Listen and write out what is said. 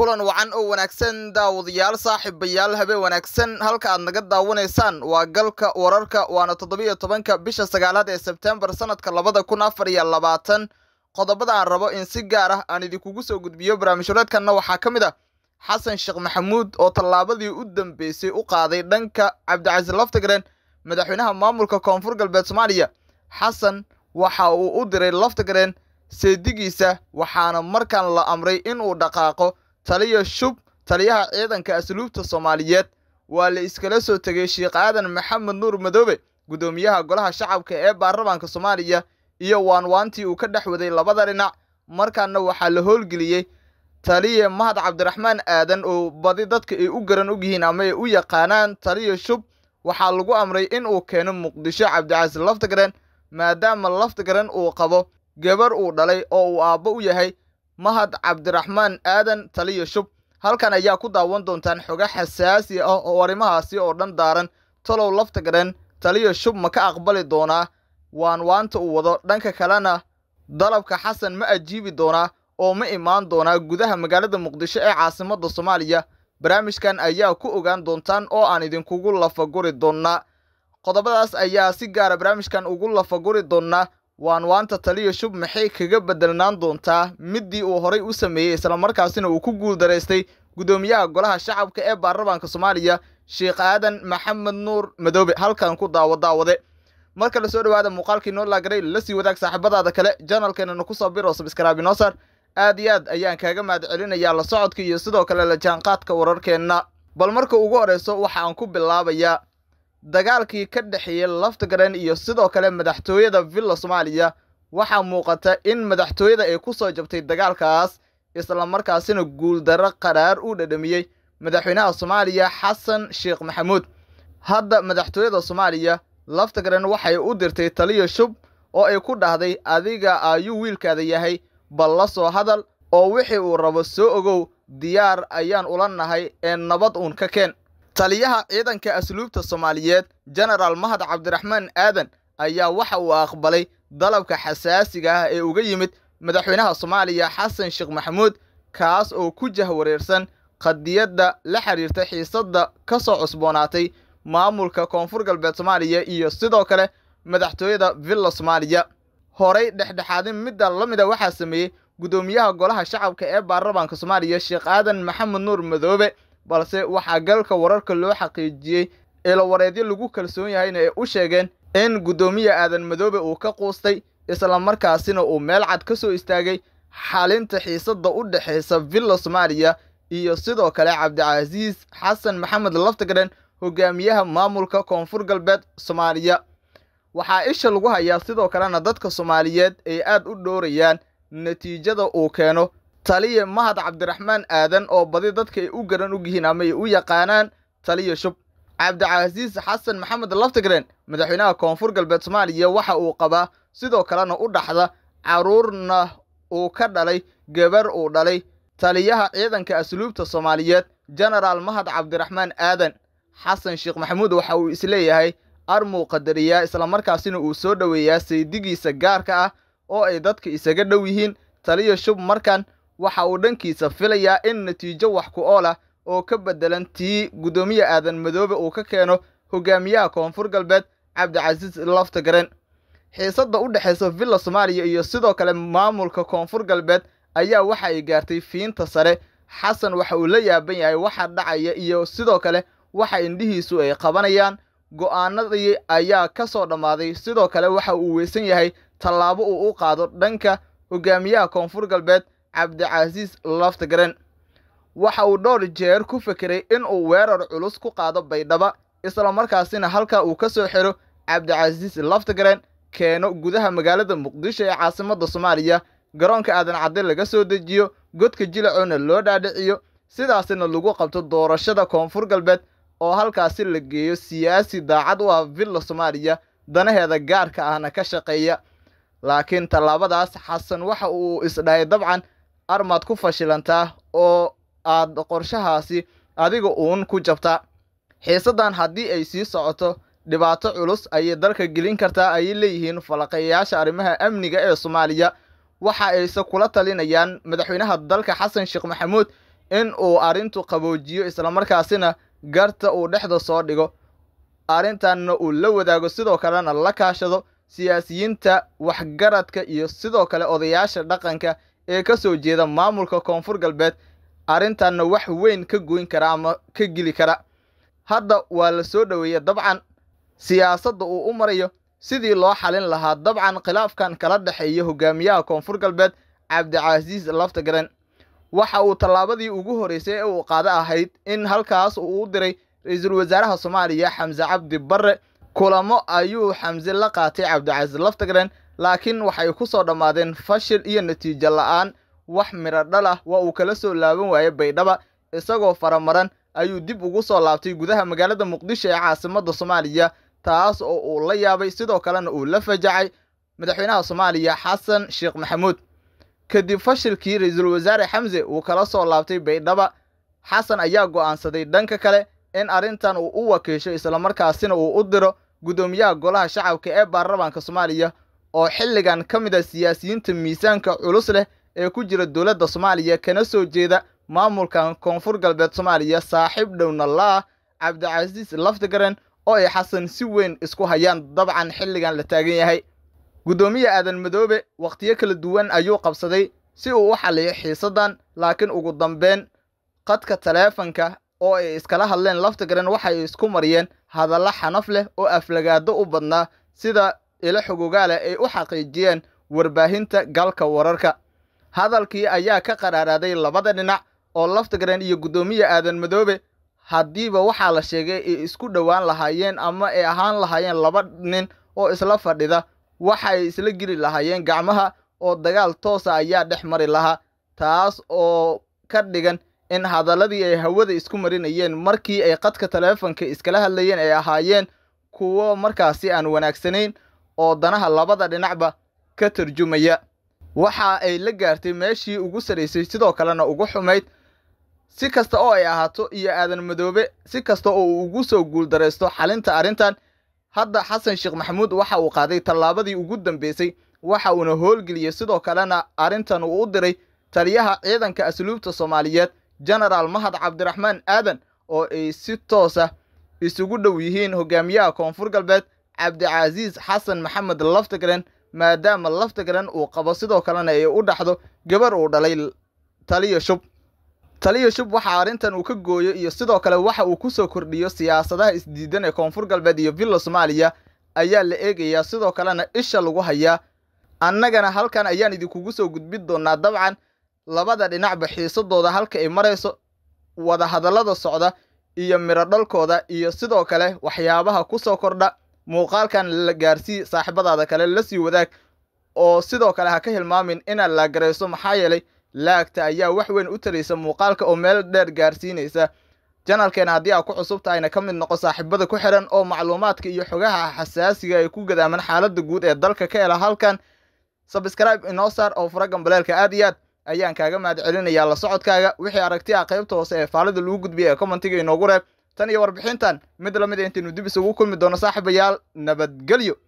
kulan wacan oo wanaagsan daawadayaal saaxiibayaal habe wanaagsan halka aad naga daawanaysaan waa galka wararka waana toddobiiyo tobanka bisha sagaalaad ee sebtembar sanadka labada kun afar iyo labaatan qodobada aan rabo in si gaar ah aan idinkugu soo gudbiyo barnaamijhureedkanna waxaa ka mid a ah xasan sheekh maxamuud oo tallaabadii u dambeysay u qaaday dhanka cabdicasiis laftigreen madaxweynaha maamulka koonfur galbeed soomaaliya xasan waxa uu u diray laftigreen seedigiisa waxaana markan la amray inuu dhaqaaqo taliyo shub taliyaha ciidanka asluubta soomaaliyeed waa la iskala soo tegay sheekh aadan maxamed nuur madoobe guddoomiyaha golaha shacabka ee baarlamaanka soomaaliya iyo waanwaantii uu ka dhex waday labada dhinac markaana waxaa la howlgeliyey taliye mahad cabdiraxmaan aadan oo badi dadka ay u garan og yihiin ama ay u yaqaanaan taliyo shub waxaa lagu amray inuu keeno muqdisho cabdicasiis lafta maadaama lafta uu qabo gabar uu dhalay oo uu aabbo u yahay mahad cabdiraxmaan aadan taliyo shub halkan ayaa ku daawan doontaan xoga xasaasi ah oo arrimahaasi oo dhan daaran talow lafta gadhan taliyo shub ma ka aqbali doonaa waan waanta uu wado dhanka kalena dalabka xasan ma ajiibi doonaa oo ma imaan doonaa gudaha magaalada muqdisho ee caasimadda soomaaliya barnaamijkan ayaa ku ogaan doontaan oo aan idinkugu lafaguri doonnaa qodobadaas ayaa si gaara ah barnaamijkan ugu lafaguri doonnaa waan waanta taliyo shub maxay kaga bedelnaan doontaa middii uu horay u sameeyey islamarkaasina uu ku guuldaraystay guddoomiyaha golaha shacabka ee baarlamaanka soomaaliya sheekh aadan maxamed nuur madoobe halkan ku daawo daawade marka lasoo dhawaada muuqaalkii noo laagaray lasii wadaag saaxiibadaada kale janalkeenana kusoo biro sabskraabinosar aad iyo aad ayaan kaaga mahad la socodka iyo sidoo kale la jaanqaadka wararkeenna bal marka ugu horeyso waxa aan ku bilaabayaa dagaalkii ka dhexeeyey laftigaran iyo sidoo kale madaxtooyada villa soomaaliya waxaa muuqata in madaxtooyada ay ku soo jabtay dagaalkaas isla markaasina guuldarro qaraar uu dhadhamiyey madaxweynaha soomaaliya xasan sheekh maxamuud hadda madaxtooyada soomaaliya laftigaran waxay u dirtay taliyo shub oo ay ku dhahday adiga ayuu wiilkaada yahay bal la soo hadal oo wixii uu rabo soo ogow diyaar ayaan ula nahay ee nabad uun ka keen taliyaha ciidanka asluubta soomaaliyeed jenaraal mahad cabdiraxmaan aadan ayaa waxa uu aqbalay dalabka xasaasiga ah ee uga yimid madaxweynaha soomaaliya xasan sheekh maxamuud kaas oo ku jahwareersan qadiyadda la xiriirta xiisadda ka soo cusboonaatay maamulka koonfur galbeed soomaaliya iyo sidoo kale madaxtooyada villa soomaaliya horay dhexdhexaadin midda la mida waxaa sameeyey guddoomiyaha golaha shacabka ee baarlamaanka soomaaliya sheekh aadan maxamed nuur madoobe balse waxaa galka wararka loo xaqiijiyey eelawareedyo lagu kalsoon yahayna ay u sheegeen in guddoomiye aadan madoobe uu ka quustay islamarkaasina uu meel cad ka soo istaagay xalinta xiisadda u dhexaysa villa soomaaliya iyo sidoo kale cabdicasiis xasan maxamed laftigadhen hogaamiyaha maamulka koonfur galbeed soomaaliya waxaa isha lagu hayaa sidoo kalena dadka soomaaliyeed ay aad u dhoorayaan natiijada uu keeno taliye mahad cabdiraxmaan aadan oo badi dadka ay u garan og yihiin ama ay u yaqaanaan taliye shub cabdicasiis xasan maxamed laftigreen madaxweynaha koonfur galbeed soomaaliya waxa uu qabaa sidoo kalena u dhaxda caruurna uu ka dhalay gabar uu dhalay taliyaha ciidanka asluubta soomaaliyeed jenaraal mahad cabdiraxmaan aadan xasan sheekh maxamuud waxa uu isleeyahay armuu qadariyaa islamarkaasina uu soo dhoweeyaa saydigiisa gaarka ah oo ay dadka isaga dhow yihiin taliya shub markan waxa uu dhankiisa filayaa in natiijo wax ku ool ah oo ka beddelan tii guddoomiye aadan madoobe uu ka keeno hogaamiyaha koonfur galbeed cabdicasiis lafta garen xiisadda u dhexaysa villa soomaaliya iyo sidoo kale maamulka koonfur galbeed ayaa waxa ay gaartay fiinta sare xasan waxa uu la yaaban yahay waxa dhacaya iyo sidoo kale waxa indhihiisu ay qabanayaan go'aanadii ayaa ka soo dhammaaday sidoo kale waxa uu weysan yahay tallaabo uu u qaado dhanka hogaamiyaha koonfur galbeed cabdicasiis laftagaren waxa uu dhowr jeer ku fekeray in uu weerar culus ku qaado baydhaba islamarkaasina halka uu ka soo xiro cabdicasiis laftagaren keeno gudaha magaalada muqdisho ee caasimadda soomaaliya garoonka aadan cadde laga soo dejiyo godka jilacoona loo dhaadhiciyo sidaasina lagu qabto doorashada koonfur galbeed oo halkaasi la geeyo siyaasi daacad u ah villa soomaaliya danaheeda gaarka ahna ka shaqeeya laakiin tallaabadaas xasan waxa uu isdhahay dabcan armaad ku fashilantaa oo aad qorshahaasi adiga uun ku jabtaa xiisadan haddii ay sii socoto dhibaato culus ayay dalka gelin kartaa ayay leeyihiin falaqayayaasha arrimaha amniga ee soomaaliya waxa ayse kula talinayaan madaxweynaha dalka xasan sheekh maxamuud in uu arrintu qaboojiyo islamarkaasina garta uu dhexda soo dhigo arrintanna uu la wadaago sidoo kalena la kaashado siyaasiyiinta waxgaradka iyo sidoo kale odayaasha dhaqanka ee ka soo jeeda maamulka koonfur galbeed arrintanna wax weyn ka goyn kara ama ka geli kara hadda waa la soo dhoweeyey dabcan siyaasadda uu u marayo sidii loo xalin lahaa dabcan khilaafkan kala dhexeeya hogaamiyaha koonfur galbeed cabdicasiis laftagaren waxa uu tallaabadii ugu horreysay ee uu qaado ahayd in halkaas uu u diray ra-iisul wasaaraha soomaaliya xamse cabdi barre kulamo ayuu xamse la qaatay cabdicasiis laftagaren laakiin waxay ku soo dhammaadeen fashil iyo natiijo la'aan wax midho ah waa uu kala soo laaban waayey baydhaba isagoo faramaran ayuu dib ugu soo laabtay gudaha magaalada muqdisho ee caasimadda soomaaliya taas oo uu la yaabay sidoo kalena uu la fajacay madaxweynaha soomaaliya xasan sheekh maxamuud kadib fashilkii ra-iisul wasaare xamse uu kala soo laabtay baydhaba xasan ayaa go'aansaday dhanka kale in arrintan uu u wakiisho islamarkaasina uu u diro guddoomiyaha golaha shacabka ee baarlamaanka soomaaliya oo xilligan ka mid a ah siyaasiyiinta miisaanka culus leh ee ku jira dowladda soomaaliya kana soo jeeda maamulkan koonfur galbeed soomaaliya saaxiib dhowna la cabdicasiis laftigaren oo ay xasan si weyn isku hayaan dabcan xilligan la taagan yahay guddoomiye aadan madoobe wakhtiyo kala duwan ayuu qabsaday si uu u xalliyo xiisaddan laakiin ugu dambeyn qadka taleefanka oo ay iskala hadleen laftigaren waxay isku mariyeen hadallo xanaf leh oo aflagaado u badnaa sida ilo xogogaale ay u xaqiijiyeen warbaahinta galka wararka hadalkii ayaa ka qaraaraaday labada dhinac oo laftigaran iyo guddoomiye aadan madoobe haddiiba waxaa la sheegay ay isku dhowaan lahaayeen ama ay ahaan lahaayeen laba nin oo isla fadhida waxay isla geli lahaayeen gacmaha oo dagaal toosa ah ayaa dhex mari lahaa taas oo ka dhigan in hadalladii ay hawada isku marinayeen markii ay qadka taleefonka iskala hadlayeen ay ahaayeen kuwo markaasi aan wanaagsanayn oo danaha labada dhinacba ka tarjumaya waxa ay la gaartay meeshii ugu saraysay sidoo kalena ugu xumayd si kasta oo ay ahaato iyo aadan madoobe si kasta oo uu ugu soo guuldaraysto xalinta arrintan hadda xasan sheekh maxamuud waxa uu qaaday tallaabadii ugu dambaysay waxa uuna howlgeliyey sidoo kalena arrintan uu u diray taliyaha ciidanka asluubta soomaaliyeed jenaraal mahad cabdiraxmaan aadan oo ay si toosa ah isugu dhow yihiin hogaamiyaha koonfur galbeed cabdicasiis xasan maxamed laftigren maadaama laftigren uu qabo sidoo kalena ay u dhaxdo gabar uu dhalay taliya shub taliya shub waxaa arrintan uu ka gooyo iyo sidoo kale waxa uu ku soo kordhiyo siyaasadaha isdiidan ee koonfur galbeed iyo villa soomaaliya ayaa la eegayaa sidoo kalena isha lagu hayaa annagana halkan ayaan idinkugu soo gudbin doonnaa dabcan labada dhinacba xiisadooda halka ay marayso wadahadallada socda iyo midho iyo sidoo kale waxyaabaha ku soo kordha muuqaalkan la gaarsii saaxiibadaada kale la sii wadaag oo sidoo kale ha ka hilmaamin inaad laagarayso maxaa yeelay laagta ayaa wax weyn u talaysa muuqaalka oo meel dheer gaarsiinaysa janalkeena haddii aad ku cusub tahayna ka mid noqo saaxiibada ku xidhan oo macluumaadka iyo xogaha xasaasiga ay ku gadaaman xaaladda guud ee dalka ka hela halkan sabskribe inoo saar oo fura gambaleelka aad iyo aad ayaan kaaga mahad celinayaa la socodkaaga wixii aragti ah qaybta hoose ee faalida lagu gudbiyay ee commentiga inoogu reeb tan iyo warbixintan mid lamid a ah intaynu dib isugu kulmi doono saaxiibayaal nabadgelyo